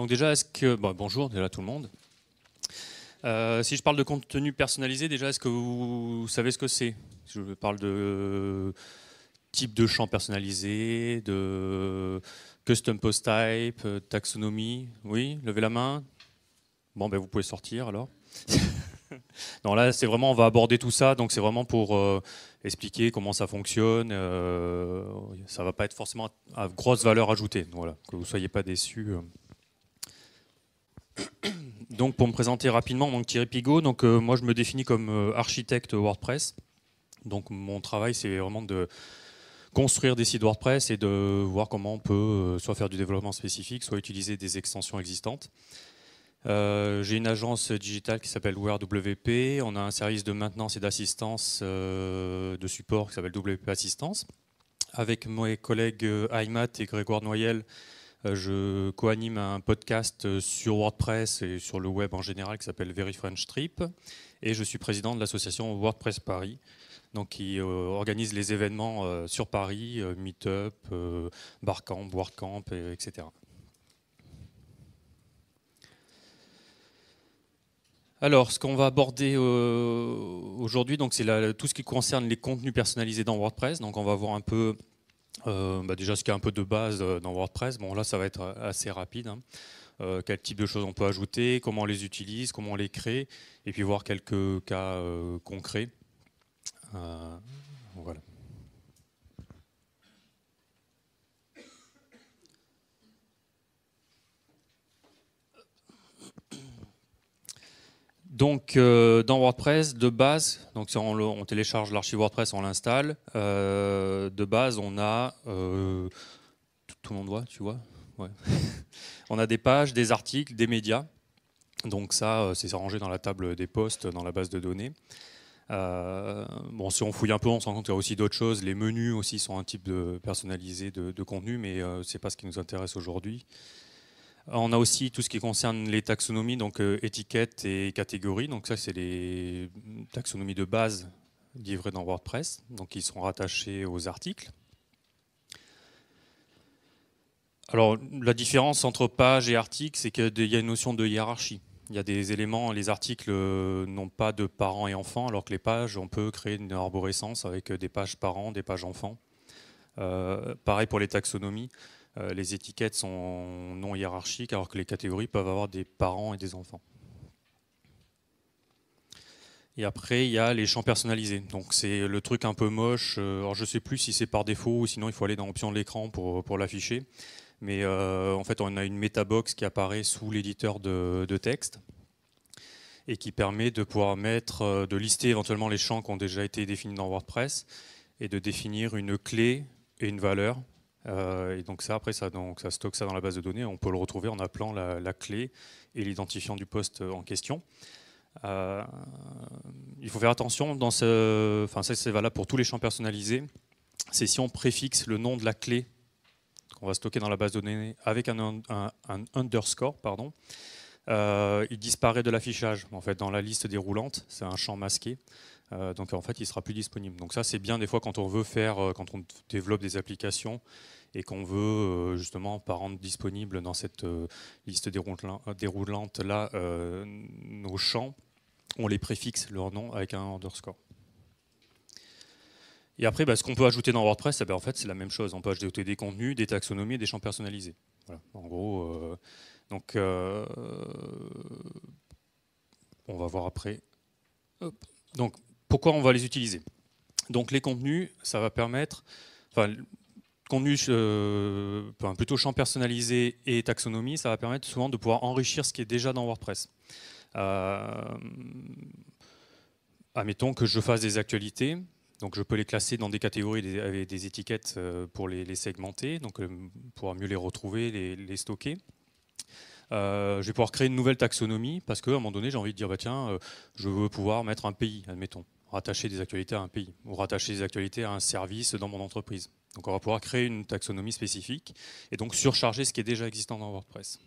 Donc déjà, est-ce que... Bah, bonjour déjà tout le monde. Euh, si je parle de contenu personnalisé, déjà, est-ce que vous savez ce que c'est Je parle de type de champ personnalisé, de custom post type, euh, taxonomie. Oui, levez la main. Bon, ben vous pouvez sortir alors. non, là, c'est vraiment, on va aborder tout ça, donc c'est vraiment pour euh, expliquer comment ça fonctionne. Euh, ça va pas être forcément à grosse valeur ajoutée. Voilà, que vous soyez pas déçus. Donc pour me présenter rapidement, donc Thierry Pigot, donc, moi je me définis comme euh, architecte WordPress. Donc mon travail c'est vraiment de construire des sites WordPress et de voir comment on peut euh, soit faire du développement spécifique, soit utiliser des extensions existantes. Euh, j'ai une agence digitale qui s'appelle WordWP. On a un service de maintenance et d'assistance de support qui s'appelle WP Assistance. Avec mes collègues Aymat et Grégoire Noyel, euh, je co-anime un podcast euh, sur WordPress et sur le web en général qui s'appelle Very French Trip. Et je suis président de l'association WordPress Paris, donc qui euh, organise les événements sur Paris, Meetup, Barcamp, WordCamp, etc. Alors, ce qu'on va aborder aujourd'hui, donc c'est tout ce qui concerne les contenus personnalisés dans WordPress. Donc, on va voir un peu euh, bah, déjà, ce qui est un peu de base euh, dans WordPress, bon là ça va être euh, assez rapide. Hein. quel type de choses on peut ajouter, comment on les utilise, comment on les crée, et puis voir quelques cas concrets. voilà. Donc euh, dans WordPress, de base, donc on, télécharge l'archive WordPress, on l'installe. Euh, de base, on a euh, tout, le monde voit, tu vois. on a des pages, des articles, des médias. Donc ça, c'est rangé dans la table des postes, dans la base de données. bon, si on fouille un peu, on se rend compte qu'il y a aussi d'autres choses. Les menus aussi sont un type de personnalisé de, contenu, mais ce n'est pas ce qui nous intéresse aujourd'hui. On a aussi tout ce qui concerne les taxonomies, donc euh, étiquettes et catégories. Donc ça, c'est les taxonomies de base livrées dans WordPress, donc ils sont rattachés aux articles. Alors la différence entre page et articles, c'est qu'il y a une notion de hiérarchie. Il y a des éléments, les articles euh, n'ont pas de parents et enfants, alors que les pages, on peut créer une arborescence avec euh, des pages parents, des pages enfants. pareil pour les taxonomies. Euh, les étiquettes sont non hiérarchiques alors que les catégories peuvent avoir des parents et des enfants. Et après, il y a les champs personnalisés. Donc c'est le truc un peu moche. Euh, alors je ne sais plus si c'est par défaut ou sinon il faut aller dans l'option de l'écran pour, pour l'afficher. Mais euh, en fait, on a une metabox qui apparaît sous l'éditeur de, de, texte et qui permet de pouvoir mettre, de lister éventuellement les champs qui ont déjà été définis dans WordPress et de définir une clé et une valeur euh, et donc ça, après, ça, donc, ça stocke ça dans la base de données. On peut le retrouver en appelant la, clé et l'identifiant du poste en question. Euh, il faut faire attention, dans enfin, ça c'est valable pour tous les champs personnalisés, c'est si on préfixe le nom de la clé qu'on va stocker dans la base de données avec un, underscore, pardon, euh, il disparaît de l'affichage. fait, dans la liste déroulante, c'est un champ masqué. Euh, donc en fait, il sera plus disponible. Donc ça, c'est bien des fois quand on veut faire, euh, quand on développe des applications et qu'on veut euh, justement pas rendre disponible dans cette liste déroulante là nos champs, on les préfixe leur nom avec un underscore. Et après, bah, ce qu'on peut ajouter dans WordPress, eh ben, en fait, c'est la même chose. On peut ajouter des contenus, des taxonomies et des champs personnalisés. En gros, donc on va voir après. Donc, pourquoi on va les utiliser. Donc les contenus, ça va permettre, euh, enfin, plutôt champ personnalisé et taxonomie, ça va permettre souvent de pouvoir enrichir ce qui est déjà dans WordPress. Euh, admettons que je fasse des actualités, donc je peux les classer dans des catégories avec des étiquettes euh, pour les, segmenter, donc pouvoir mieux les retrouver, les, stocker. je vais pouvoir créer une nouvelle taxonomie parce qu'à un moment donné, j'ai envie de dire bah, tiens, je veux pouvoir mettre un pays, admettons rattacher des actualités à un pays ou rattacher des actualités à un service dans mon entreprise. Donc on va pouvoir créer une taxonomie spécifique et donc surcharger ce qui est déjà existant dans WordPress.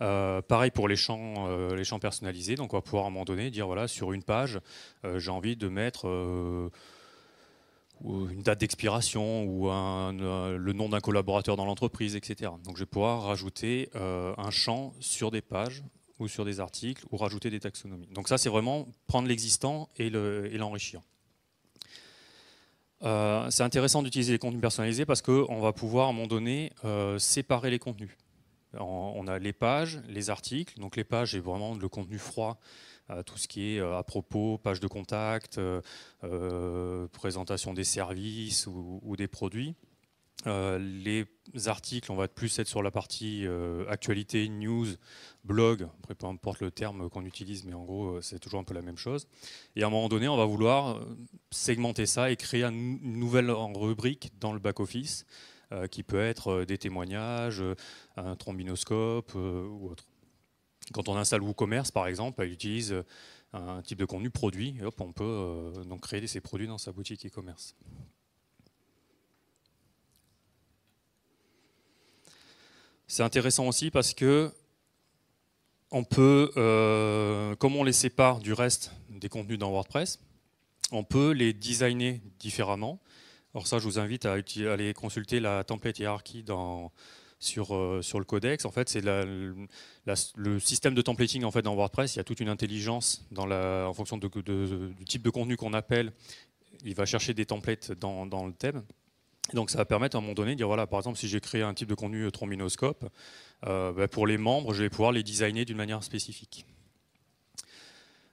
Euh, pareil pour euh, les champs, personnalisés. Donc on va pouvoir à un moment donné dire voilà sur une page euh, j'ai envie de mettre une date d'expiration ou le nom d'un collaborateur dans l'entreprise, etc. Donc je vais pouvoir rajouter un champ sur des pages ou sur des articles, ou rajouter des taxonomies. Donc ça, c'est vraiment prendre l'existant et l'enrichir. Euh, c'est intéressant d'utiliser les contenus personnalisés parce qu'on va pouvoir, à un moment donné, euh, séparer les contenus. On a les pages, les articles. Donc les pages, c'est vraiment le contenu froid, euh, tout ce qui est à propos, page de contact, présentation des services ou des produits. Euh, les articles, on va plus être sur la partie euh, actualité, news, blog, après peu importe le terme qu'on utilise, mais en gros euh, c'est toujours un peu la même chose. Et à un moment donné, on va vouloir segmenter ça et créer une nouvelle rubrique dans le back-office qui peut être des témoignages, un trombinoscope ou autre. Quand on installe WooCommerce par exemple, elle utilise un type de contenu produit et hop, on peut donc créer ses produits dans sa boutique e-commerce. C'est intéressant aussi parce que on peut, euh, comme on les sépare du reste des contenus dans WordPress, on peut les designer différemment. Alors ça, je vous invite à aller consulter la template hiérarchie dans, sur, euh, sur le codex. En fait, c'est le système de templating en fait, dans WordPress. Il y a toute une intelligence dans la, en fonction de, du type de contenu qu'on appelle. Il va chercher des templates dans, dans le thème. Donc ça va permettre à un moment donné de dire, voilà, par exemple, si j'ai créé un type de contenu euh, trombinoscope, euh, bah, pour les membres, je vais pouvoir les designer d'une manière spécifique.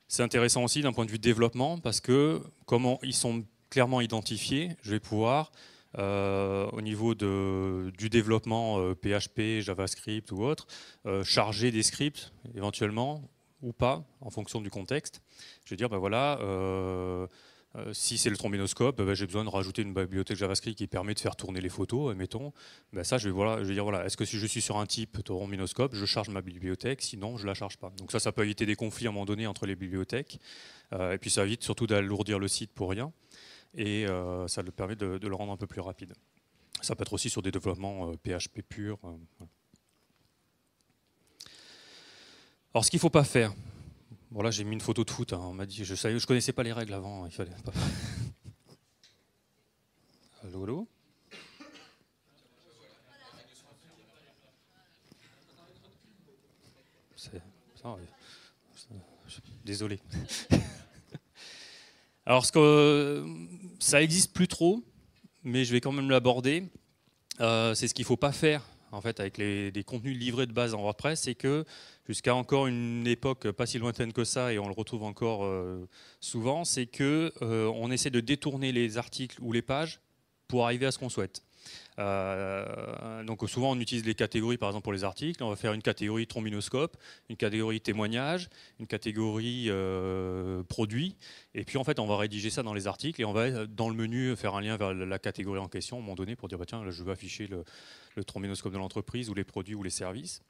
C'est intéressant aussi d'un point de vue développement, parce que comme ils sont clairement identifiés, je vais pouvoir, euh, au niveau de, du développement PHP, JavaScript ou autre, charger des scripts éventuellement, ou pas, en fonction du contexte. Je vais dire, ben voilà euh, si c'est le trombinoscope, bah, j'ai besoin de rajouter une bibliothèque JavaScript qui permet de faire tourner les photos, mettons. Bah, ça, je vais, dire, voilà, est-ce que si je suis sur un type trombinoscope, je charge ma bibliothèque, sinon je ne la charge pas. Donc ça, ça peut éviter des conflits à un moment donné entre les bibliothèques. Euh, et puis ça évite surtout d'alourdir le site pour rien. Et euh, ça le permet de, le rendre un peu plus rapide. Ça peut être aussi sur des développements PHP pur. Alors ce qu'il ne faut pas faire, Bon là j'ai mis une photo de foot, hein. on m'a dit, je ne je connaissais pas les règles avant, hein. il fallait pas. Désolé. Alors, ce que, ça existe plus trop, mais je vais quand même l'aborder. Euh, c'est ce qu'il ne faut pas faire en fait, avec les, contenus livrés de base en WordPress, c'est que jusqu'à encore une époque pas si lointaine que ça, et on le retrouve encore euh, souvent, c'est que euh, on essaie de détourner les articles ou les pages pour arriver à ce qu'on souhaite. Euh, donc souvent on utilise les catégories par exemple pour les articles. On va faire une catégorie trombinoscope, une catégorie témoignage, une catégorie euh, produit. Et puis en fait on va rédiger ça dans les articles et on va euh, dans le menu faire un lien vers la catégorie en question à un moment donné pour dire bah, tiens je veux afficher le, le trombinoscope de l'entreprise ou les produits ou les services.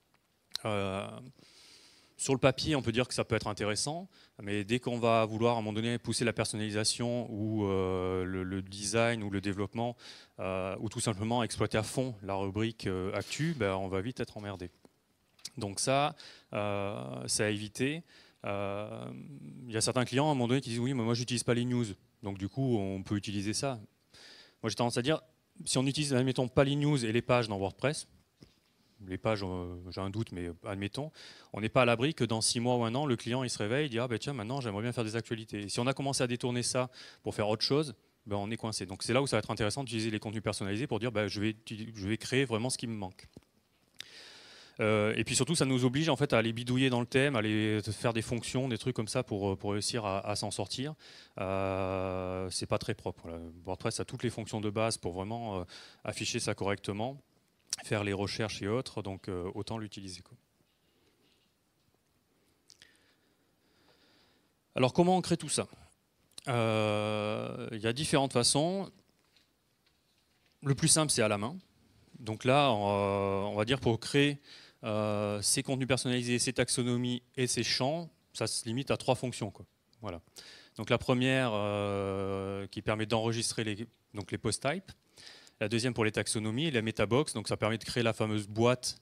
Sur le papier, on peut dire que ça peut être intéressant, mais dès qu'on va vouloir à un moment donné pousser la personnalisation ou euh, le, design ou le développement, euh, ou tout simplement exploiter à fond la rubrique euh, Actu, ben, on va vite être emmerdé. Donc ça, c'est à éviter. Il y a certains clients à un moment donné qui disent oui, mais moi j'utilise pas les news, donc du coup on peut utiliser ça. Moi j'ai tendance à dire si on n'utilise admettons, pas les news et les pages dans WordPress, les pages, euh, j'ai un doute, mais euh, admettons, on n'est pas à l'abri que dans six mois ou un an, le client il se réveille, et dit ah ben, tiens maintenant j'aimerais bien faire des actualités. si on a commencé à détourner ça pour faire autre chose, ben, on est coincé. Donc c'est là où ça va être intéressant d'utiliser les contenus personnalisés pour dire ben, je, vais, je vais créer vraiment ce qui me manque. Euh, et puis surtout, ça nous oblige en fait à aller bidouiller dans le thème, à aller faire des fonctions, des trucs comme ça pour, réussir à, s'en sortir. Ce c'est pas très propre. WordPress a toutes les fonctions de base pour vraiment afficher ça correctement faire les recherches et autres, donc euh, autant l'utiliser. Alors comment on crée tout ça euh, Il y a différentes façons. Le plus simple, c'est à la main. Donc là, on, euh, va dire pour créer ces contenus personnalisés, ces taxonomies et ces champs, ça se limite à trois fonctions. Voilà. Donc la première qui permet d'enregistrer les, les post types la deuxième pour les taxonomies, la metabox, donc ça permet de créer la fameuse boîte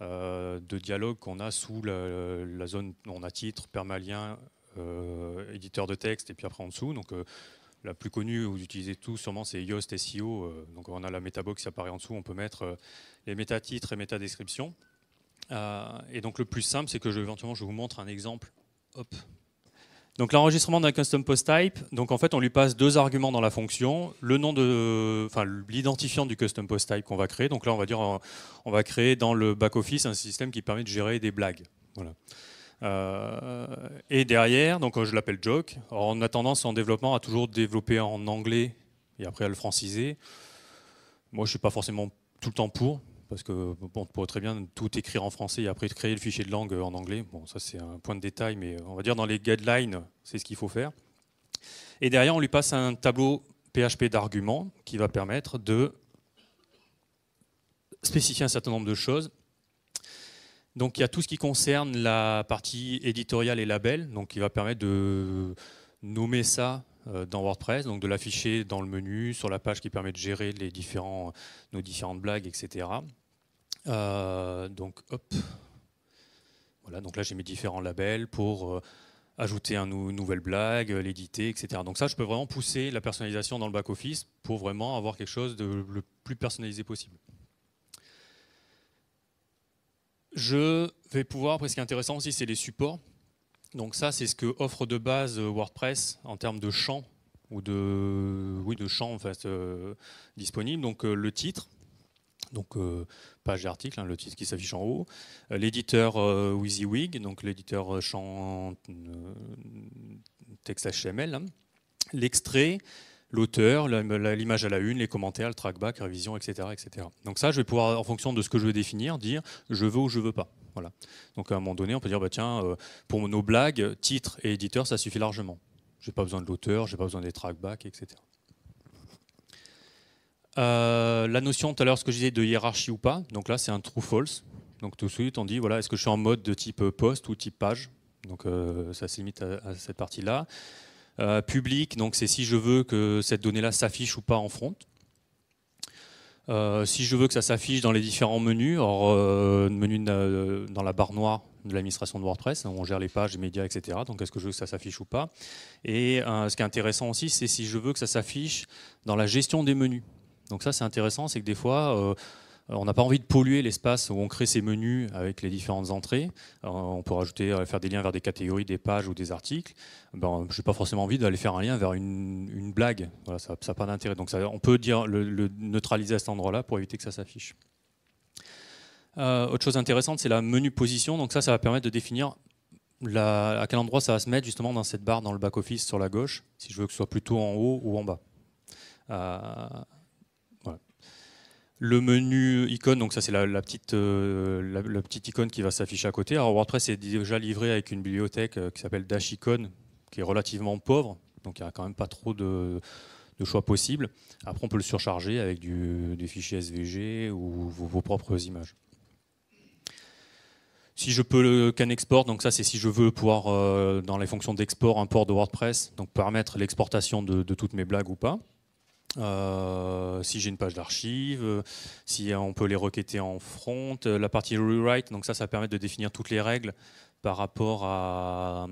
euh, de dialogue qu'on a sous la, la zone, on a titre, permalien, euh, éditeur de texte, et puis après en dessous. Donc euh, la plus connue, vous utilisez tout sûrement, c'est Yoast SEO. donc on a la metabox qui apparaît en dessous, on peut mettre les métatitres et métadescriptions. et donc le plus simple, c'est que je, éventuellement je vous montre un exemple. Hop, donc l'enregistrement d'un custom post type, donc en fait on lui passe deux arguments dans la fonction, le nom de, enfin l'identifiant du custom post type qu'on va créer. Donc là on va dire on va créer dans le back office un système qui permet de gérer des blagues. Voilà. Euh, et derrière, donc je l'appelle joke. on a tendance en développement à toujours développer en anglais et après à le franciser. Moi je suis pas forcément tout le temps pour, parce que bon, pourrait très bien tout écrire en français et après créer le fichier de langue euh, en anglais. Bon, ça c'est un point de détail, mais euh, on va dire dans les guidelines, c'est ce qu'il faut faire. Et derrière, on lui passe un tableau PHP d'arguments qui va permettre de spécifier un certain nombre de choses. Donc il y a tout ce qui concerne la partie éditoriale et label, donc qui va permettre de nommer ça euh, dans WordPress, donc de l'afficher dans le menu, sur la page qui permet de gérer les différents, nos différentes blagues, etc. Euh, donc, hop. Voilà, donc là j'ai mes différents labels pour euh, ajouter une nouvelle blague, l'éditer, etc. Donc ça, je peux vraiment pousser la personnalisation dans le back-office pour vraiment avoir quelque chose de le plus personnalisé possible. Je vais pouvoir, après ce qui intéressant aussi, c'est les supports. Donc ça, c'est ce que offre de base euh, WordPress en termes de champs ou de oui de champs en fait euh, disponibles. Donc euh, le titre, donc page d'article, hein, le titre qui s'affiche en haut, l'éditeur WYSIWYG, donc l'éditeur champ texte HTML, hein. l'extrait, l'auteur, l'image à la une, les commentaires, le trackback, révision, etc., etc. Donc ça, je vais pouvoir en fonction de ce que je veux définir dire je veux ou je veux pas. Donc à un moment donné, on peut dire, bah, tiens, euh, pour nos blagues, titre et éditeur, ça suffit largement. Je n'ai pas besoin de l'auteur, je n'ai pas besoin des trackbacks, etc. Euh, la notion tout à l'heure, ce que je disais de hiérarchie ou pas, donc là c'est un true false. Donc tout de suite on dit voilà, est-ce que je suis en mode de type euh, poste ou type page Donc ça se limite à, cette partie-là. public, donc c'est si je veux que cette donnée-là s'affiche ou pas en front. Euh, si je veux que ça s'affiche dans les différents menus, euh, menu euh, dans la barre noire de l'administration de WordPress, hein, on gère les pages, les médias, etc. Donc est-ce que je veux que ça s'affiche ou pas Et ce qui est intéressant aussi, c'est si je veux que ça s'affiche dans la gestion des menus. Donc ça c'est intéressant, c'est que des fois on n'a pas envie de polluer l'espace où on crée ces menus avec les différentes entrées. Euh, on peut rajouter, euh, faire des liens vers des catégories, des pages ou des articles. Ben, euh, je n'ai pas forcément envie d'aller faire un lien vers une, blague. ça n'a pas d'intérêt. Donc on peut dire le, neutraliser à cet endroit-là pour éviter que ça s'affiche. autre chose intéressante, c'est la menu position. Donc ça, ça va permettre de définir à quel endroit ça va se mettre justement dans cette barre dans le back-office sur la gauche, si je veux que ce soit plutôt en haut ou en bas le menu icône, donc ça c'est la, petite, euh, la, petite icône qui va s'afficher à côté. Alors WordPress est déjà livré avec une bibliothèque euh, qui s'appelle Dash qui est relativement pauvre, donc il n'y a quand même pas trop de, choix possibles. Après on peut le surcharger avec du, des fichiers SVG ou vos, propres images. Si je peux le can export, donc ça c'est si je veux pouvoir, euh, dans les fonctions d'export, import de WordPress, donc permettre l'exportation de toutes mes blagues ou pas. Euh, si j'ai une page d'archives, euh, si on peut les requêter en front, euh, la partie rewrite, donc ça, ça permet de définir toutes les règles par rapport à,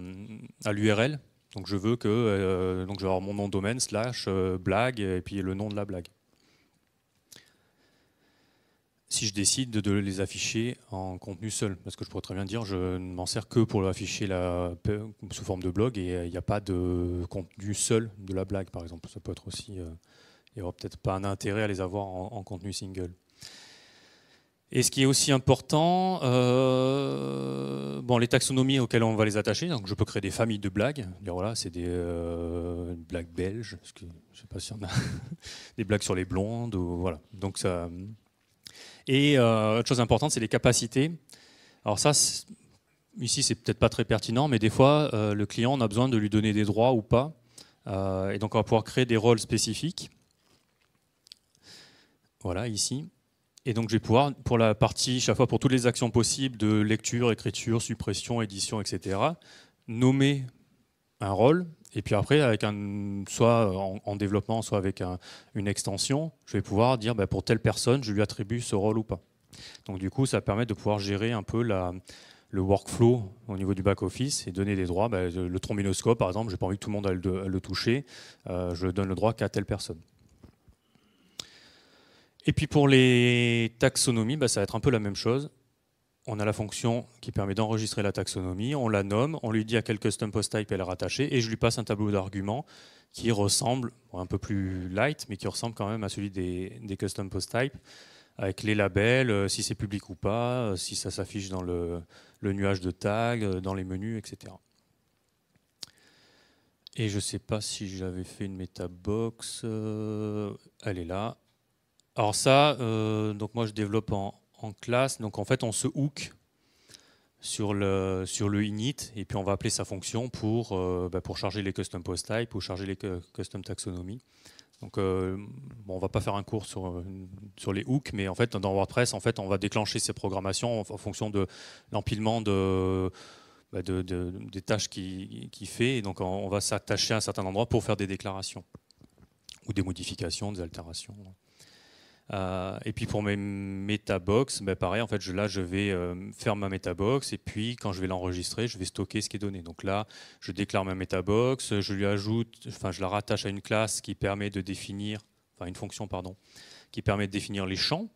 l'URL. Donc je veux que donc je vais avoir mon nom de domaine slash blague et puis le nom de la blague. Si je décide de les afficher en contenu seul, parce que je pourrais très bien dire je ne m'en sers que pour afficher la, sous forme de blog et il n'y a pas de contenu seul de la blague par exemple. Ça peut être aussi il n'y aura peut-être pas un intérêt à les avoir en, contenu single. Et ce qui est aussi important, euh, bon, les taxonomies auxquelles on va les attacher, donc je peux créer des familles de blagues, voilà, c'est des euh, blagues belges, je ne sais pas s'il y en a des blagues sur les blondes, voilà. Donc ça. Et euh, autre chose importante, c'est les capacités. Alors ça, ici, c'est peut-être pas très pertinent, mais des fois, le client, on a besoin de lui donner des droits ou pas, et donc on va pouvoir créer des rôles spécifiques. Voilà, ici. Et donc je vais pouvoir, pour la partie, chaque fois pour toutes les actions possibles de lecture, écriture, suppression, édition, etc., nommer un rôle. Et puis après, avec un, soit en, développement, soit avec une extension, je vais pouvoir dire bah, pour telle personne, je lui attribue ce rôle ou pas. Donc du coup, ça permet de pouvoir gérer un peu le workflow au niveau du back-office et donner des droits. Bah, le trombinoscope, par exemple, je n'ai pas envie que tout le monde le, touche, toucher. Euh, je donne le droit qu'à telle personne. Et puis pour les taxonomies, bah, ça va être un peu la même chose. On a la fonction qui permet d'enregistrer la taxonomie, on la nomme, on lui dit à quel custom post type elle est rattachée, et je lui passe un tableau d'arguments qui ressemble, un peu plus light, mais qui ressemble quand même à celui des, custom post types, avec les labels, euh, si c'est public ou pas, euh, si ça s'affiche dans le, nuage de tags, euh, dans les menus, etc. Et je ne sais pas si j'avais fait une meta box. elle est là. Alors ça, euh, donc moi je développe en, classe. Donc en fait, on se hook sur le, sur le init et puis on va appeler sa fonction pour, euh, bah, pour charger les custom post type ou charger les custom taxonomies. Donc euh, bon, on va pas faire un cours sur, euh, sur les hooks, mais en fait dans WordPress, en fait, on va déclencher ces programmations en, fonction de l'empilement de, bah, des tâches qu'il qui fait. Et donc on va s'attacher à un certain endroit pour faire des déclarations ou des modifications, des altérations. Euh, et puis pour mes metabox, ben pareil, en fait, je, là, je vais euh, faire ma metabox et puis quand je vais l'enregistrer, je vais stocker ce qui est donné. Donc là, je déclare ma metabox, je lui ajoute, enfin, je la rattache à une classe qui permet de définir, enfin, une fonction, pardon, qui permet de définir les champs.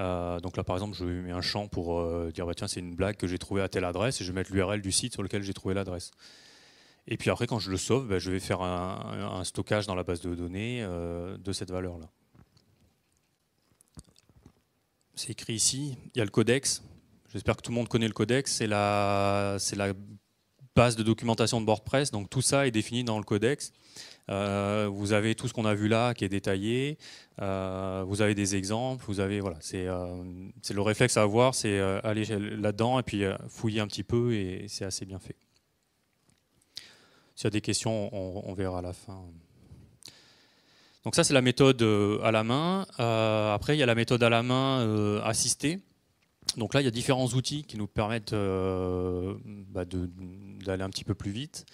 Euh, donc là, par exemple, je mets un champ pour dire, bah, tiens, c'est une blague que j'ai trouvée à telle adresse et je vais mettre l'URL du site sur lequel j'ai trouvé l'adresse. Et puis après, quand je le sauve, ben, je vais faire un, stockage dans la base de données de cette valeur-là écrit ici. Il y a le codex. J'espère que tout le monde connaît le codex. C'est la, c'est la base de documentation de WordPress. Donc tout ça est défini dans le codex. Euh, vous avez tout ce qu'on a vu là qui est détaillé. Euh, vous avez des exemples. Vous avez voilà, c'est euh, le réflexe à avoir, c'est aller là-dedans et puis fouiller un petit peu et c'est assez bien fait. S'il y a des questions, on verra à la fin. Donc ça, c'est la méthode euh, à la main. Euh, après, il y a la méthode à la main euh, assistée. Donc là, il y a différents outils qui nous permettent bah, d'aller un petit peu plus vite.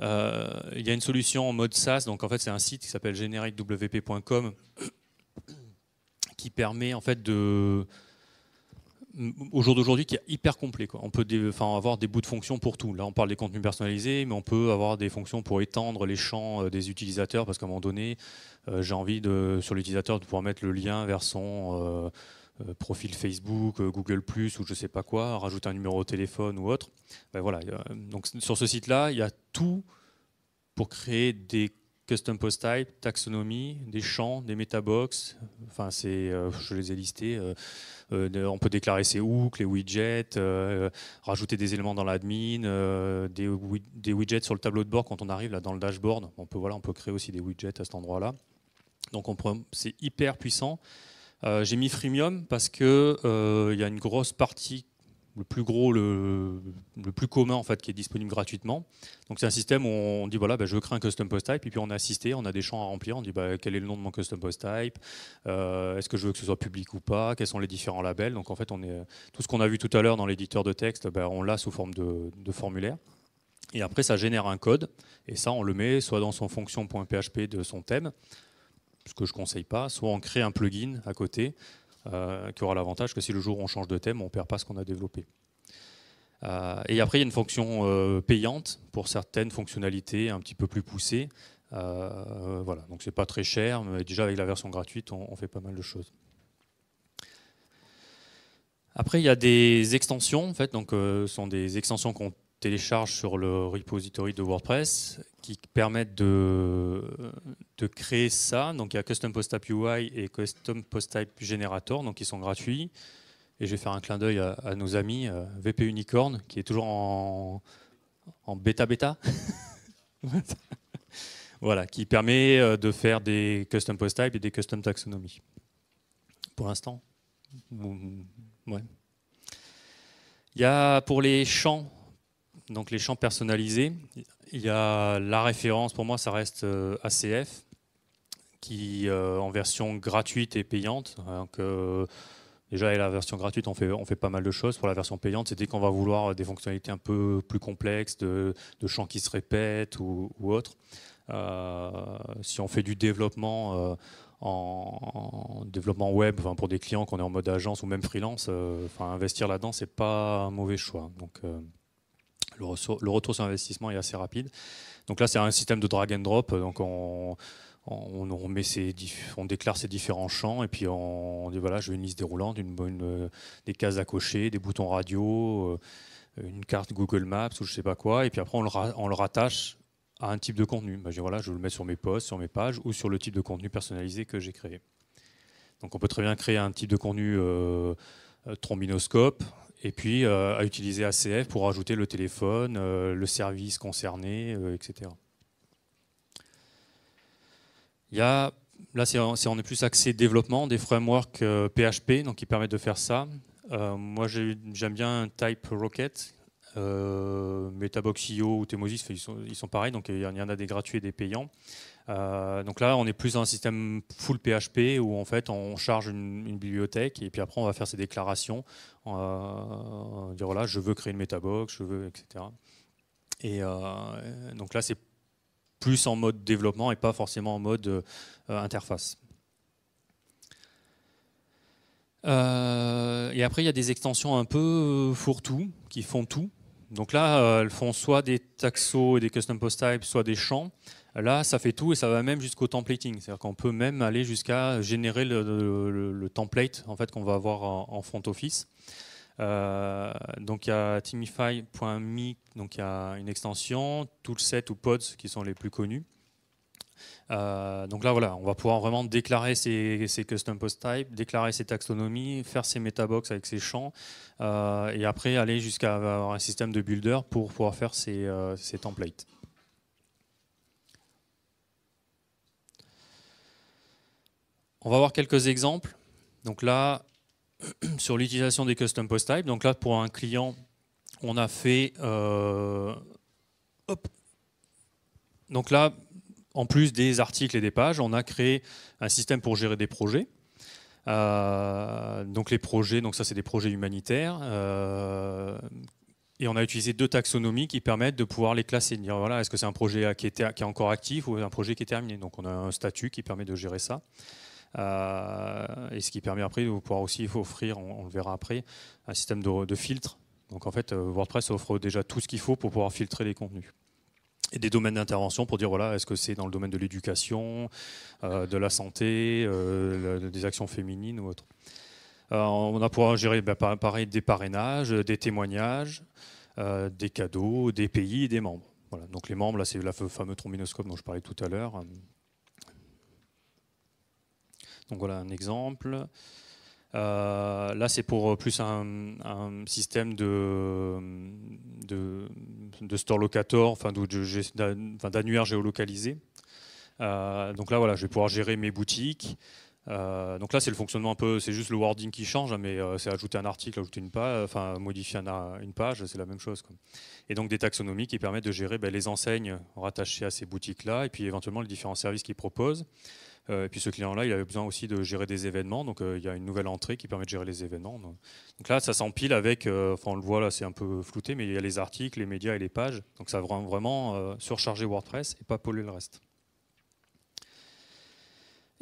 il y a une solution en mode SaaS, donc en fait c'est un site qui s'appelle genericwp.com qui permet en fait de, au jour d'aujourd'hui qui est hyper complet. On peut enfin, avoir des bouts de fonctions pour tout. Là, on parle des contenus personnalisés, mais on peut avoir des fonctions pour étendre les champs euh, des utilisateurs, parce qu'à un moment donné, euh, j'ai envie de, sur l'utilisateur de pouvoir mettre le lien vers son euh, profil Facebook, Google ⁇ ou je sais pas quoi, rajouter un numéro de téléphone ou autre. Ben voilà. Donc sur ce site-là, il y a tout pour créer des custom post type, taxonomie, des champs, des metabox. Enfin, c'est, euh, je les ai listés. Euh, euh, on peut déclarer ses hooks, les widgets, rajouter des éléments dans l'admin, des, widgets sur le tableau de bord quand on arrive là dans le dashboard. On peut voilà, on peut créer aussi des widgets à cet endroit-là. Donc, c'est hyper puissant. j'ai mis freemium parce que il y a une grosse partie le plus gros, le, le, plus commun en fait, qui est disponible gratuitement. Donc c'est un système où on dit voilà, bah, je veux créer un custom post type, et puis on a assisté, on a des champs à remplir, on dit bah, quel est le nom de mon custom post type, euh, est-ce que je veux que ce soit public ou pas, quels sont les différents labels. Donc en fait, on est, tout ce qu'on a vu tout à l'heure dans l'éditeur de texte, bah, on l'a sous forme de, de formulaire. Et après, ça génère un code, et ça, on le met soit dans son fonction.php de son thème, ce que je ne conseille pas, soit on crée un plugin à côté euh, qui aura l'avantage que si le jour on change de thème, on perd pas ce qu'on a développé. Euh, et après, il y a une fonction euh, payante pour certaines fonctionnalités un petit peu plus poussées. voilà, donc c'est pas très cher, mais déjà avec la version gratuite, on, fait pas mal de choses. Après, il y a des extensions, en fait, donc ce sont des extensions qu'on télécharge sur le repository de WordPress qui permettent de, créer ça. Donc il y a Custom Post Type UI et Custom Post Type Generator, donc ils sont gratuits. Et je vais faire un clin d'œil à, nos amis euh, VP Unicorn qui est toujours en, bêta bêta. voilà, qui permet euh, de faire des custom post type et des custom Taxonomies. Pour l'instant. Mm, mm, ouais. Il y a pour les champs donc les champs personnalisés, il y a la référence, pour moi, ça reste euh, ACF, qui euh, en version gratuite et payante. Donc, hein, déjà, avec la version gratuite, on fait, on fait pas mal de choses. Pour la version payante, c'est dès qu'on va vouloir euh, des fonctionnalités un peu plus complexes, de, champs qui se répètent ou, autre. si on fait du développement en, développement web, pour des clients qu'on est en mode agence ou même freelance, investir là-dedans, c'est pas un mauvais choix. Donc, le, retour sur investissement est assez rapide. Donc là, c'est un système de drag and drop. Donc on, met ses, on déclare ces différents champs et puis on, dit voilà, je veux une liste déroulante, euh, des cases à cocher, des boutons radio, euh, une carte Google Maps ou je ne sais pas quoi. Et puis après, on le, rattache à un type de contenu. Ben, je, voilà, je le mettre sur mes posts, sur mes pages ou sur le type de contenu personnalisé que j'ai créé. Donc on peut très bien créer un type de contenu euh, euh trombinoscope et puis euh, à utiliser ACF pour ajouter le téléphone, euh, le service concerné, euh, etc. Il y a, là, c'est, on est plus axé développement, des frameworks PHP donc, qui permettent de faire ça. moi, j'aime bien Type Rocket, Metabox.io ou Temosis, ils sont, ils sont pareils, donc il y en a des gratuits et des payants. Euh, donc là, on est plus dans un système full PHP où en fait on charge une, bibliothèque et puis après on va faire ses déclarations, euh, on dire voilà, je veux créer une metabox, je veux, etc. Et euh, donc là, c'est plus en mode développement et pas forcément en mode interface. et après, il y a des extensions un peu fourre-tout qui font tout. Donc là, elles font soit des taxos et des custom post types, soit des champs. Là, ça fait tout et ça va même jusqu'au templating. C'est-à-dire qu'on peut même aller jusqu'à générer le, template en fait, qu'on va avoir en, front office. Euh, donc il y a timify.me, donc il y a une extension, toolset ou pods qui sont les plus connus. Euh, donc là voilà, on va pouvoir vraiment déclarer ces custom post types, déclarer ses taxonomies, faire ces metabox avec ses champs, euh, et après aller jusqu'à avoir un système de builder pour pouvoir faire ces templates. On va voir quelques exemples. Donc là, sur l'utilisation des custom post types. Donc là, pour un client, on a fait. Euh, donc là, en plus des articles et des pages, on a créé un système pour gérer des projets. Euh, donc les projets, donc ça c'est des projets humanitaires. Euh, et on a utilisé deux taxonomies qui permettent de pouvoir les classer, dire voilà, est-ce que c'est un projet qui est, qui est, encore actif ou un projet qui est terminé. Donc on a un statut qui permet de gérer ça. Euh, et ce qui permet après de pouvoir aussi offrir, on, le verra après, un système de, de filtre. Donc en fait, euh, WordPress offre déjà tout ce qu'il faut pour pouvoir filtrer les contenus et des domaines d'intervention pour dire voilà est-ce que c'est dans le domaine de l'éducation, euh, de la santé, des actions féminines ou autre. on a pouvoir gérer bah, pareil des parrainages, des témoignages, des cadeaux, des pays, et des membres. Voilà. Donc les membres là c'est le fameux trombinoscope dont je parlais tout à l'heure. Donc voilà un exemple. Euh, là, c'est pour euh, plus un, système de, de, store locator, enfin d'annuaire géolocalisé. Euh, donc là, voilà, je vais pouvoir gérer mes boutiques. donc là, c'est le fonctionnement un peu, c'est juste le wording qui change, hein, mais c'est ajouter un article, ajouter une page, enfin modifier une page, c'est la même chose. Et donc des taxonomies qui permettent de gérer ben, les enseignes rattachées à ces boutiques-là, et puis éventuellement les différents services qu'ils proposent. Euh, et puis ce client-là, il avait besoin aussi de gérer des événements, donc euh, il y a une nouvelle entrée qui permet de gérer les événements. Donc là, ça s'empile avec, euh, enfin on le voit là, c'est un peu flouté, mais il y a les articles, les médias et les pages, donc ça va vraiment surcharger WordPress et pas polluer le reste.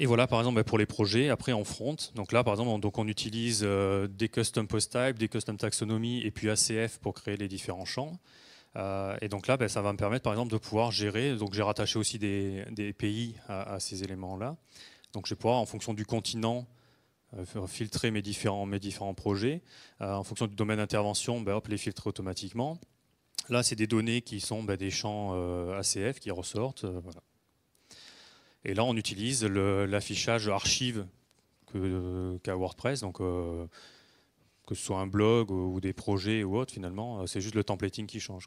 Et voilà, par exemple, bah, pour les projets, après en front, donc là, par exemple, on utilise des custom post types, des custom taxonomies et puis ACF pour créer les différents champs. Euh, et donc là, ben, ça va me permettre, par exemple, de pouvoir gérer. Donc j'ai rattaché aussi des, pays à, ces éléments-là. Donc je vais pouvoir, en fonction du continent, euh, filtrer mes différents, mes différents projets. Euh, en fonction du domaine d'intervention, ben, les filtrer automatiquement. Là, c'est des données qui sont ben, des champs ACF qui ressortent. Et là, on utilise l'affichage archive qu'a WordPress. Donc que ce soit un blog ou des projets ou autre, finalement, euh, c'est juste le templating qui change.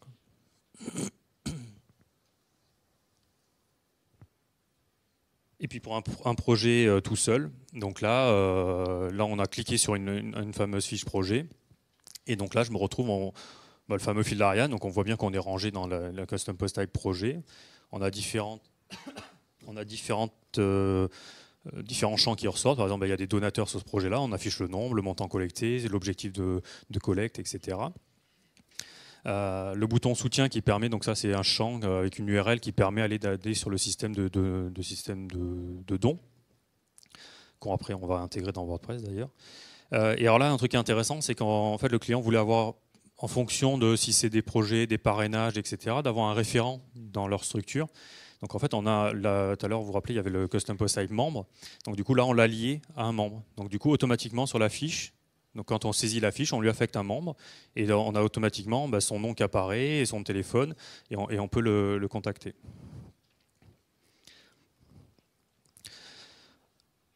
Et puis pour un, projet euh, tout seul, donc là, euh, là on a cliqué sur une, fameuse fiche projet, et donc là je me retrouve en bah, le fameux fil d'Ariane, donc on voit bien qu'on est rangé dans la, custom post type projet. On a différentes, Euh, différents champs qui ressortent. Par exemple, il y a des donateurs sur ce projet-là, on affiche le nombre, le montant collecté, l'objectif de, collecte, etc. Euh, le bouton soutien qui permet, donc ça c'est un champ euh, avec une URL qui permet d'aller sur le système de, système de, dons, qu'on après on va intégrer dans WordPress d'ailleurs. et alors là, un truc intéressant, c'est qu'en fait le client voulait avoir, en fonction de si c'est des projets, des parrainages, etc., d'avoir un référent dans leur structure. Donc en fait, on a, tout à l'heure, vous vous rappelez, il y avait le custom post type membre. Donc du coup, là, on l'a lié à un membre. Donc du coup, automatiquement, sur la fiche, quand on saisit la fiche, on lui affecte un membre et on a automatiquement bah, son nom qui apparaît et son téléphone et on, peut le contacter.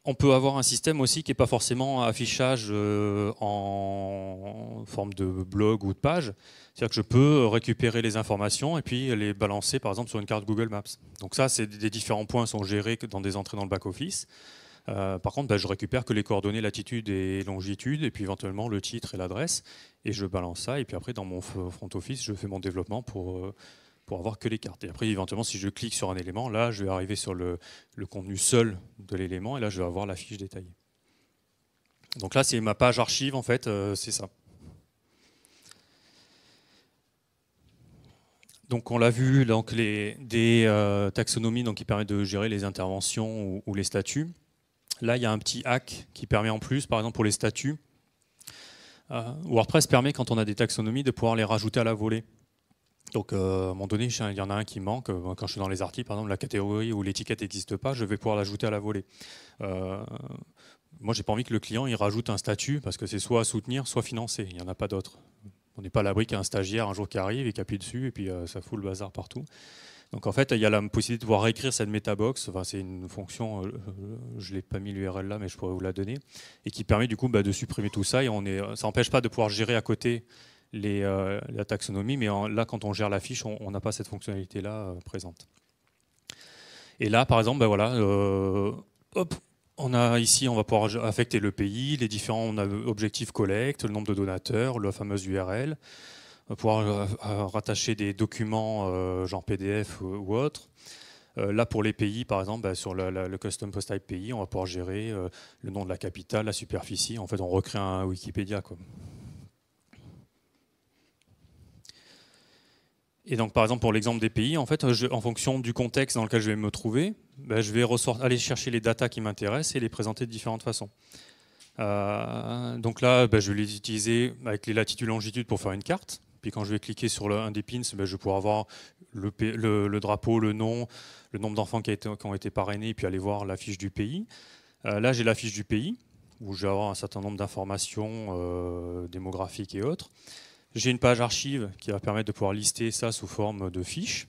on peut avoir un système aussi qui n'est pas forcément affichage euh, en forme de blog ou de page. C'est-à-dire que je peux récupérer les informations et puis les balancer par exemple sur une carte Google Maps. Donc ça, c'est des différents points sont gérés dans des entrées dans le back-office. Euh, par contre, bah, je récupère que les coordonnées, latitude et longitude, et puis éventuellement le titre et l'adresse, et je balance ça. Et puis après, dans mon front office, je fais mon développement pour euh, pour avoir que les cartes. Et après, éventuellement, si je clique sur un élément, là, je vais arriver sur le, contenu seul de l'élément, et là, je vais avoir la fiche détaillée. Donc là, c'est ma page archive, en fait, euh, c'est ça. Donc on l'a vu, donc les, des euh, taxonomies donc, qui permettent de gérer les interventions ou, les statuts. Là, il y a un petit hack qui permet en plus, par exemple pour les statuts, euh, WordPress permet quand on a des taxonomies de pouvoir les rajouter à la volée. Donc, euh, à un moment donné, il y en a un qui manque. Euh, quand je suis dans les articles, par exemple, la catégorie où l'étiquette n'existe pas, je vais pouvoir l'ajouter à la volée. Moi, euh, moi, j'ai pas envie que le client il rajoute un statut parce que c'est soit à soutenir, soit financer. Il n'y en a pas d'autre. On n'est pas à l'abri qu'un stagiaire un jour qui arrive et qui appuie dessus et puis ça fout le bazar partout. Donc en fait, il y a la possibilité de pouvoir réécrire cette metabox. Enfin, c'est une fonction, je je l'ai pas mis l'URL là, mais je pourrais vous la donner, et qui permet du coup bah, de supprimer tout ça. Et on ça n'empêche pas de pouvoir gérer à côté euh, la taxonomie, mais là, quand on gère la fiche, on n'a pas cette fonctionnalité-là euh, présente. Et là, par exemple, ben voilà, euh, hop, on a ici, on va pouvoir affecter le pays, les différents objectifs collecte, le nombre de donateurs, la fameuse URL, on va pouvoir rattacher des documents genre PDF ou, autre. Là, pour les pays, par exemple, ben sur le custom post type pays, on va pouvoir gérer le nom de la capitale, la superficie. En fait, on recrée un Wikipédia. Quoi. Et donc, par exemple, pour l'exemple des pays, en fait, en fonction du contexte dans lequel je vais me trouver, ben, je vais aller chercher les datas qui m'intéressent et les présenter de différentes façons. Euh, donc là, ben, je vais les utiliser avec les latitudes-longitudes et pour faire une carte. Puis quand je vais cliquer sur un des pins, ben, je vais pouvoir avoir le, drapeau, le nom, le nombre d'enfants qui, ont été parrainés, puis aller voir la fiche du pays. Euh, là, j'ai la fiche du pays, où je vais avoir un certain nombre d'informations euh, démographiques et autres. J'ai une page archive qui va permettre de pouvoir lister ça sous forme de fiche.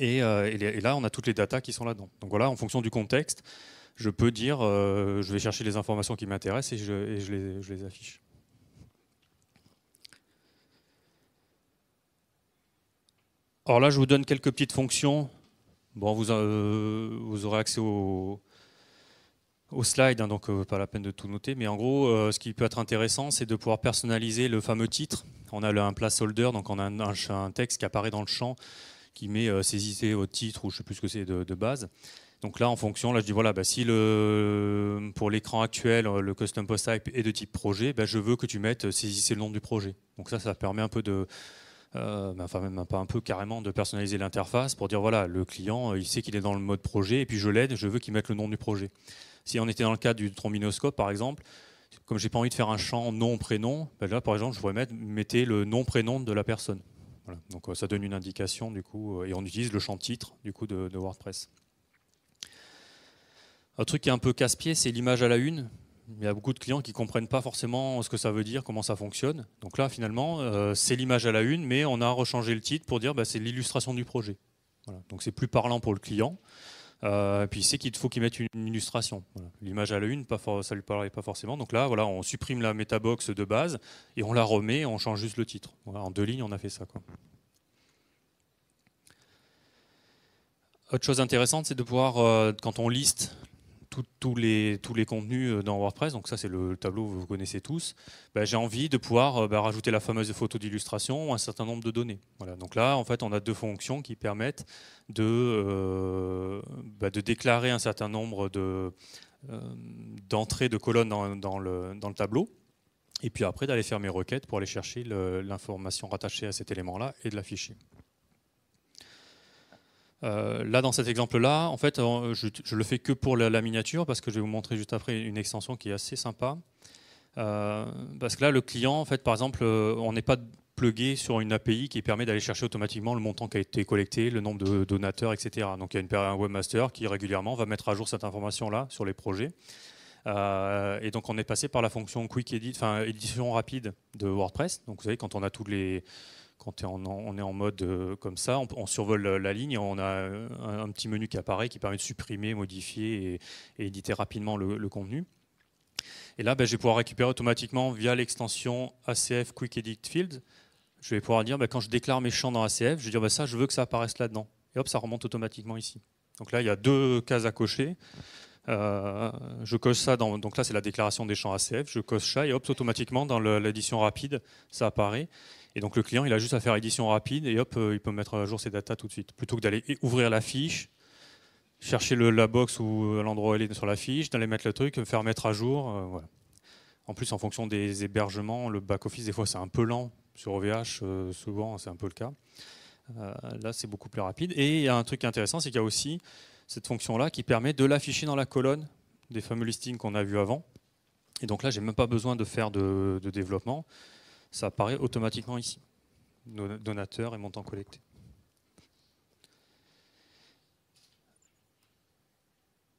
Euh, et, là, on a toutes les datas qui sont là-dedans. Donc voilà, en fonction du contexte, je peux dire, euh, je vais chercher les informations qui m'intéressent et, je, les, affiche. Alors là, je vous donne quelques petites fonctions. Bon, vous, euh, vous aurez accès au, au slide, hein, donc euh, pas la peine de tout noter, mais en gros, euh, ce qui peut être intéressant, c'est de pouvoir personnaliser le fameux titre. On a un placeholder, donc on a un, texte qui apparaît dans le champ qui met euh, saisissez votre titre ou je sais plus ce que c'est de, base. Donc là, en fonction, là je dis voilà, bah, si le, pour l'écran actuel, le custom post type est de type projet, bah, je veux que tu mettes saisissez le nom du projet. Donc ça, ça permet un peu de, enfin même pas un peu carrément de personnaliser l'interface pour dire voilà le client il sait qu'il est dans le mode projet et puis je l'aide je veux qu'il mette le nom du projet si on était dans le cas du trombinoscope, par exemple, comme j'ai pas envie de faire un champ nom-prénom, ben là, par exemple, je pourrais mettre mettez le nom-prénom de la personne. Donc euh, ça donne une indication, du coup, euh, et on utilise le champ titre, du coup, de, WordPress. Un truc qui est un peu casse-pied, c'est l'image à la une. Il y a beaucoup de clients qui ne comprennent pas forcément ce que ça veut dire, comment ça fonctionne. Donc là, finalement, euh, c'est l'image à la une, mais on a rechangé le titre pour dire que ben, c'est l'illustration du projet. Donc c'est plus parlant pour le client. Euh, puis il sait qu'il faut qu'il mette une illustration. L'image à la une, ça lui paraît pas forcément. Donc là, voilà, on supprime la metabox de base et on la remet, on change juste le titre. en deux lignes, on a fait ça. Autre chose intéressante, c'est de pouvoir, euh, quand on liste tous les, tous les contenus euh, dans WordPress, donc ça c'est le, tableau que vous connaissez tous, bah, j'ai envie de pouvoir euh, bah, rajouter la fameuse photo d'illustration un certain nombre de données. Voilà. Donc là, en fait, on a deux fonctions qui permettent de, euh, bah, de déclarer un certain nombre de, d'entrées de colonnes dans, le, dans le tableau, et puis après d'aller faire mes requêtes pour aller chercher l'information rattachée à cet élément-là et de l'afficher. Euh, là, dans cet exemple-là, en fait, je, le fais que pour la, miniature parce que je vais vous montrer juste après une extension qui est assez sympa. Euh, parce que là, le client, en fait, par exemple, euh, on n'est pas plugué sur une API qui permet d'aller chercher automatiquement le montant qui a été collecté, le nombre de donateurs, etc. Donc il y a une, un webmaster qui régulièrement va mettre à jour cette information-là sur les projets. et donc on est passé par la fonction Quick Edit, enfin édition rapide de WordPress. Donc vous savez, quand on a tous les, quand on est en mode euh, comme ça, on, survole la, ligne ligne, on a un, petit menu qui apparaît qui permet de supprimer, modifier et, éditer rapidement le, contenu. Et là, ben, je vais pouvoir récupérer automatiquement via l'extension ACF Quick Edit Field. Je vais pouvoir dire, ben, quand je déclare mes champs dans ACF, je vais ben, ça, je veux que ça apparaisse là-dedans. Et hop, ça remonte automatiquement ici. Donc là, il y a deux cases à cocher. Euh, je coche ça, dans, donc là c'est la déclaration des champs ACF, je coche ça et hop, automatiquement dans l'édition rapide, ça apparaît. Et donc le client, il a juste à faire édition rapide et hop, euh, il peut mettre à jour ses datas tout de suite. Plutôt que d'aller ouvrir la fiche, chercher la box ou euh, l'endroit où elle est sur la fiche, d'aller mettre le truc, me faire mettre à jour. Euh, en plus, en fonction des hébergements, le back-office, des fois, c'est un peu lent. Sur OVH, souvent, c'est un peu le cas. là, c'est beaucoup plus rapide. Et il y a un truc intéressant, c'est qu'il y a aussi cette fonction-là qui permet de l'afficher dans la colonne des fameux listings qu'on a vus avant. Et donc là, j'ai même pas besoin de faire de développement ça apparaît automatiquement ici, donateur et montant collecté.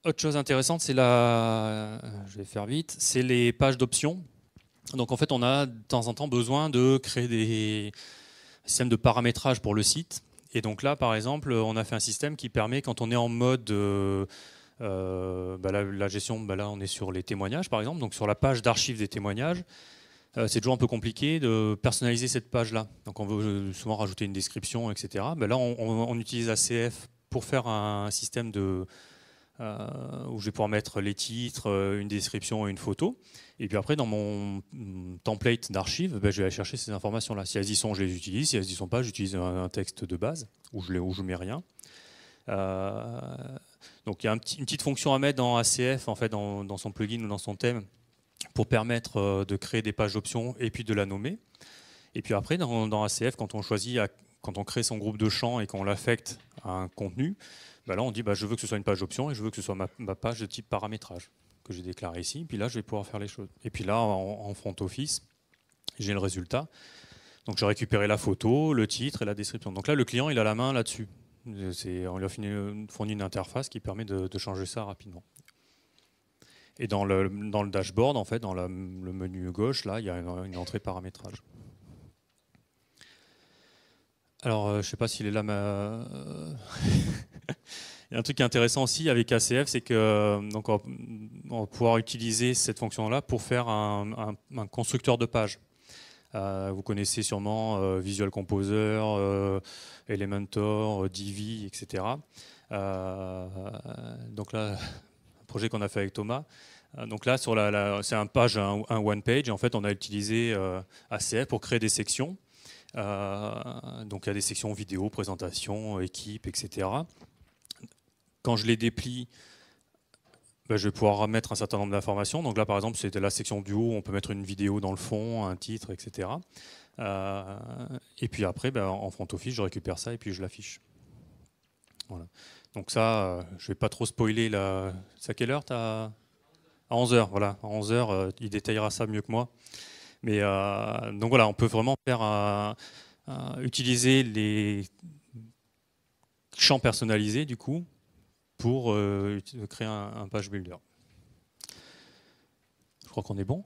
Autre chose intéressante, c'est la, je vais faire vite, c'est les pages d'options. Donc en fait, on a de temps en temps besoin de créer des systèmes de paramétrage pour le site. Et donc là, par exemple, on a fait un système qui permet, quand on est en mode euh, euh, bah, la, gestion, bah, là on est sur les témoignages par exemple, donc sur la page d'archives des témoignages, euh, c'est toujours un peu compliqué de personnaliser cette page-là. Donc on veut euh, souvent rajouter une description, etc. Ben là, on, utilise ACF pour faire un système de, euh, où je vais pouvoir mettre les titres, une description et une photo. Et puis après, dans mon template d'archive, ben, je vais aller chercher ces informations-là. Si elles y sont, je les utilise. Si elles y sont pas, j'utilise un, texte de base où je ne mets rien. donc il y a une petite fonction à mettre dans ACF, en fait, dans son plugin ou dans son thème, pour permettre euh, de créer des pages d'options et puis de la nommer. Et puis après, dans, ACF, quand on choisit, quand on crée son groupe de champs et qu'on l'affecte à un contenu, bah là on dit bah, je veux que ce soit une page option et je veux que ce soit ma, page de type paramétrage que j'ai déclaré ici. Puis là, je vais pouvoir faire les choses. Et puis là, en, front office, j'ai le résultat. Donc j'ai récupéré la photo, le titre et la description. Donc là, le client, il a la main là-dessus. On lui a fourni une interface qui permet de changer ça rapidement. Et dans le, dans le dashboard, en fait, dans le menu gauche, là, il y a une, entrée paramétrage. Alors, euh, je ne sais pas s'il est là, euh, il y a un truc qui est intéressant aussi avec ACF, c'est que euh, donc, va, pouvoir utiliser cette fonction-là pour faire un, constructeur de page. vous connaissez sûrement Visual Composer, Elementor, Divi, etc. donc là, projet qu'on a fait avec Thomas. Euh, donc là, sur la, c'est un page, un, one page. En fait, on a utilisé euh, ACF pour créer des sections. Euh, donc il y a des sections vidéo, présentation, équipe, etc. Quand je les déplie, ben, je vais pouvoir mettre un certain nombre d'informations. Donc là, par exemple, c'était la section du haut, on peut mettre une vidéo dans le fond, un titre, etc. Euh, et puis après, ben, en front office, je récupère ça et puis je l'affiche. Voilà. Donc ça, euh, je ne vais pas trop spoiler. La... C'est à quelle heure À 11h, voilà. À 11h, euh, il détaillera ça mieux que moi. Mais euh, donc voilà, on peut vraiment faire, utiliser les champs personnalisés du coup pour créer un, page builder. Je crois qu'on est bon.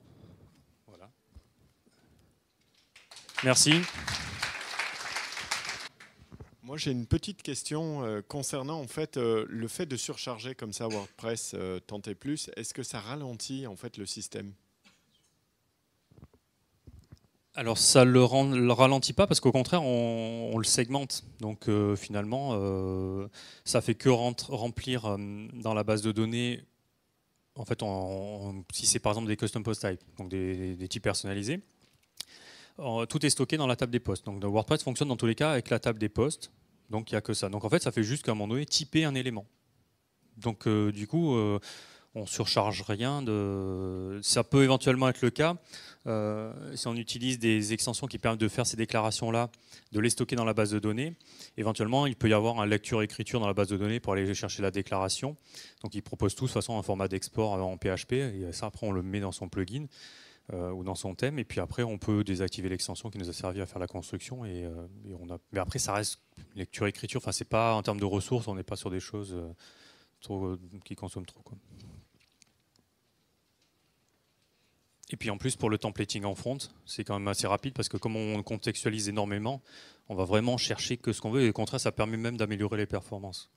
Voilà. Merci. Moi, j'ai une petite question euh, concernant en fait euh, le fait de surcharger comme ça WordPress euh, tant et Plus. Est-ce que ça ralentit en fait le système alors ça le, le ralentit pas parce qu'au contraire on, le segmente. Donc finalement ça fait que remplir dans la base de données. En fait, si c'est par exemple des custom post types, donc des, des types personnalisés, tout est stocké dans la table des postes. Donc WordPress fonctionne dans tous les cas avec la table des postes. Donc il n'y a que ça. Donc en fait, ça fait juste qu'à un moment donné, typer un élément. Donc euh, du coup, on euh, on surcharge rien. Ça peut éventuellement être le cas. Euh, si on utilise des extensions qui permettent de faire ces déclarations-là, de les stocker dans la base de données, éventuellement, il peut y avoir un lecture-écriture dans la base de données pour aller chercher la déclaration. Donc il propose tout de toute façon, un format d'export en PHP. Et ça, après, on le met dans son plugin. Euh, ou dans son thème. Et puis après, on peut désactiver l'extension qui nous a servi à faire la construction. Et, euh, on a... Mais après, ça reste lecture-écriture. Enfin, c'est pas en termes de ressources, on n'est pas sur des choses euh, qui consomment trop. Et puis en plus, pour le templating en front, c'est quand même assez rapide parce que comme on contextualise énormément, on va vraiment chercher que ce qu'on veut. Et au contraire, ça permet même d'améliorer les performances.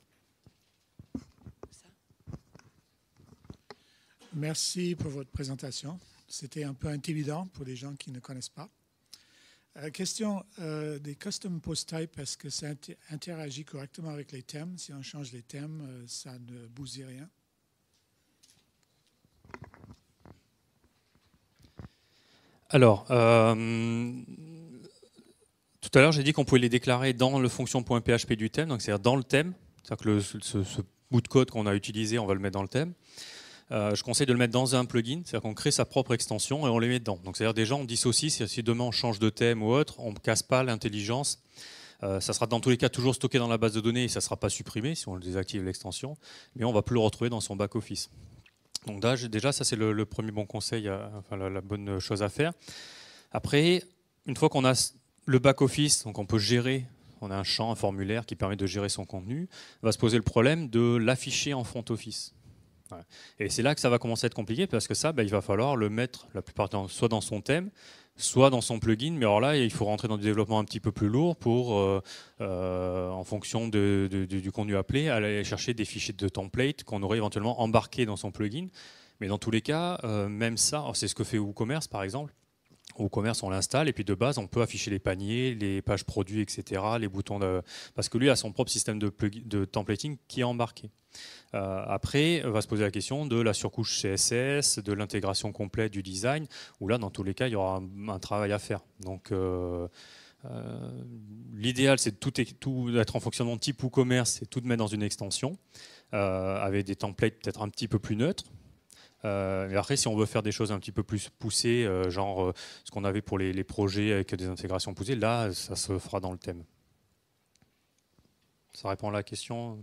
Merci pour votre présentation. C'était un peu intimidant pour les gens qui ne connaissent pas. Euh, question euh, des custom post types, est-ce que ça interagit correctement avec les thèmes Si on change les thèmes, euh, ça ne bousille rien Alors, tout à l'heure, j'ai dit qu'on pouvait les déclarer dans le fonction.php du thème, c'est-à-dire dans le thème, c'est-à-dire que ce, bout de code qu'on a utilisé, on va le mettre dans le thème. Euh, je conseille de le mettre dans un plugin, c'est-à-dire qu'on crée sa propre extension et on les met dedans. Donc c'est-à-dire déjà on dissocie, si demain on change de thème ou autre, on ne casse pas l'intelligence euh, ça sera dans tous les cas toujours stocké dans la base de données et ça ne sera pas supprimé si on désactive l'extension, mais on ne va plus le retrouver dans son back-office. Donc déjà, ça c'est le, premier bon conseil, euh, la, la, bonne chose à faire. Après, une fois qu'on a le back-office, donc on peut gérer, on a un champ, un formulaire qui permet de gérer son contenu, va se poser le problème de l'afficher en front office. Et c'est là que ça va commencer à être compliqué parce que ça, bah, il va falloir le mettre la plupart du temps soit dans son thème, soit dans son plugin. Mais alors là, il faut rentrer dans du développement un petit peu plus lourd pour, euh, euh, en fonction du, contenu appelé, aller chercher des fichiers de template qu'on aurait éventuellement embarqué dans son plugin. Mais dans tous les cas, euh, même ça, c'est ce que fait WooCommerce par exemple au commerce, on l'installe et puis de base, on peut afficher les paniers, les pages produits, etc., les boutons parce que lui a son propre système de, templating qui est embarqué. Après, euh, après, va se poser la question de la surcouche CSS, de l'intégration complète du design, où là, dans tous les cas, il y aura un, travail à faire. Donc euh, euh, L'idéal, c'est de tout être en fonctionnement type ou commerce et tout de mettre dans une extension, avec des templates peut-être un petit peu plus neutres, euh, après, si on veut faire des choses un petit peu plus poussées, euh, genre euh, ce qu'on avait pour les, projets avec des intégrations poussées, là, ça se fera dans le thème. Ça répond à la question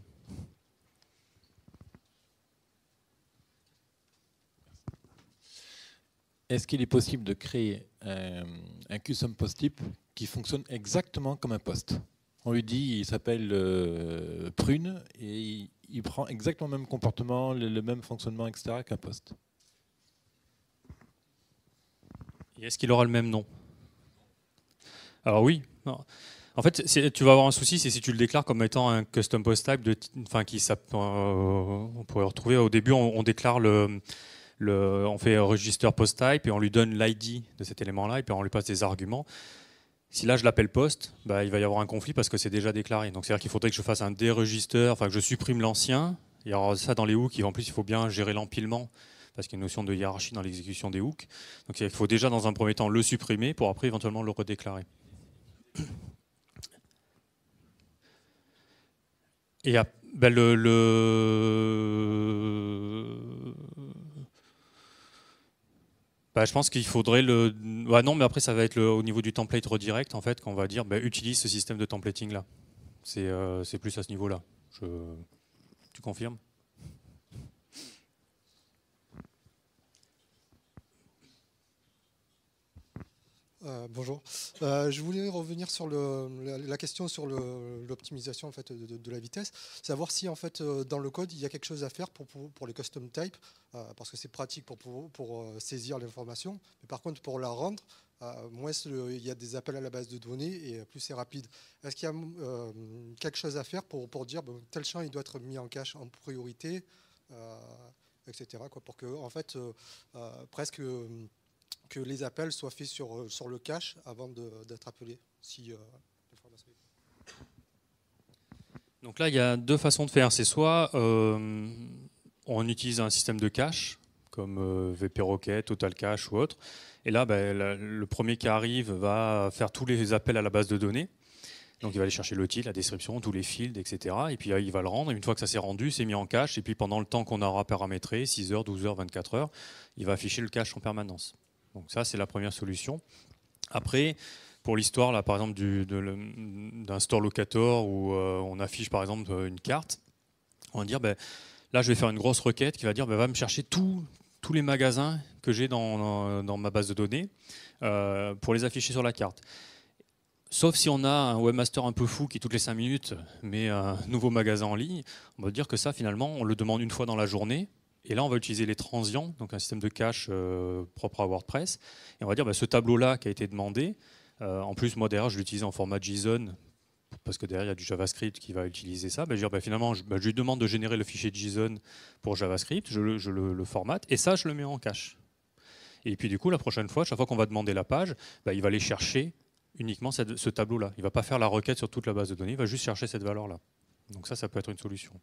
Est-ce qu'il est possible de créer euh, un, custom post type qui fonctionne exactement comme un poste on lui dit, il s'appelle Prune et il prend exactement le même comportement, le, même fonctionnement, etc. qu'un poste. Et est-ce qu'il aura le même nom Alors oui. En fait, tu vas avoir un souci, c'est si tu le déclares comme étant un custom post type, de, enfin qui euh, on pourrait retrouver. Au début, on, déclare le, le, on fait register post type et on lui donne l'ID de cet élément-là et puis on lui passe des arguments. Si là je l'appelle poste, bah, il va y avoir un conflit parce que c'est déjà déclaré. Donc c'est-à-dire qu'il faudrait que je fasse un déregister, enfin que je supprime l'ancien. Il y ça dans les hooks. en plus, il faut bien gérer l'empilement parce qu'il y a une notion de hiérarchie dans l'exécution des hooks. Donc il faut déjà dans un premier temps le supprimer pour après éventuellement le redéclarer. Et bah, le, bah, je pense qu'il faudrait le. Bah, non, mais après, ça va être le, au niveau du template redirect, en fait, qu'on va dire bah, utilise ce système de templating là. Euh, c'est plus à ce niveau-là. Je... Tu confirmes Euh, bonjour. Euh, je voulais revenir sur la, question sur l'optimisation en fait, de, la vitesse, savoir si en fait, euh, dans le code il y a quelque chose à faire pour, les custom types, parce que c'est pratique pour, saisir l'information, mais par contre pour la rendre, moins il y a des appels à la base de données et plus c'est rapide. Est-ce qu'il y a quelque chose à faire pour, dire bon, tel champ il doit être mis en cache en priorité, etc. Quoi, pour que en fait presque que les appels soient faits sur, euh, sur le cache avant d'être appelés. Si, euh, Donc là, il y a deux façons de faire. C'est soit euh, on utilise un système de cache, comme VP Rocket, Total Cache ou autre. Et là, ben, le premier qui arrive va faire tous les appels à la base de données. Donc il va aller chercher le la description, tous les fields, etc. Et puis il va le rendre. Une fois que ça s'est rendu, c'est mis en cache. Et puis pendant le temps qu'on aura paramétré, 6 heures, 12 heures, 24 heures, il va afficher le cache en permanence. Donc ça, c'est la première solution. Après, pour l'histoire, par exemple, d'un store locator où euh, on affiche, par exemple, euh, une carte, on va dire, ben, là, je vais faire une grosse requête qui va dire, ben, va me chercher tous les magasins que j'ai dans, ma base de données euh, pour les afficher sur la carte. Sauf si on a un webmaster un peu fou qui, toutes les 5 minutes, met un nouveau magasin en ligne, on va dire que ça, finalement, on le demande une fois dans la journée, et là, on va utiliser les transients, donc un système de cache euh, propre à WordPress. Et on va dire, bah, ce tableau-là qui a été demandé, euh, en plus, moi derrière, je l'utilise en format JSON, parce que derrière, il y a du JavaScript qui va utiliser ça. Bah, je bah, finalement, je, lui demande de générer le fichier JSON pour JavaScript, je, le, formate, et ça, je le mets en cache. Et puis du coup, la prochaine fois, chaque fois qu'on va demander la page, il va aller chercher uniquement ce tableau-là. Il ne va pas faire la requête sur toute la base de données, il va juste chercher cette valeur-là. Donc ça, ça peut être une solution.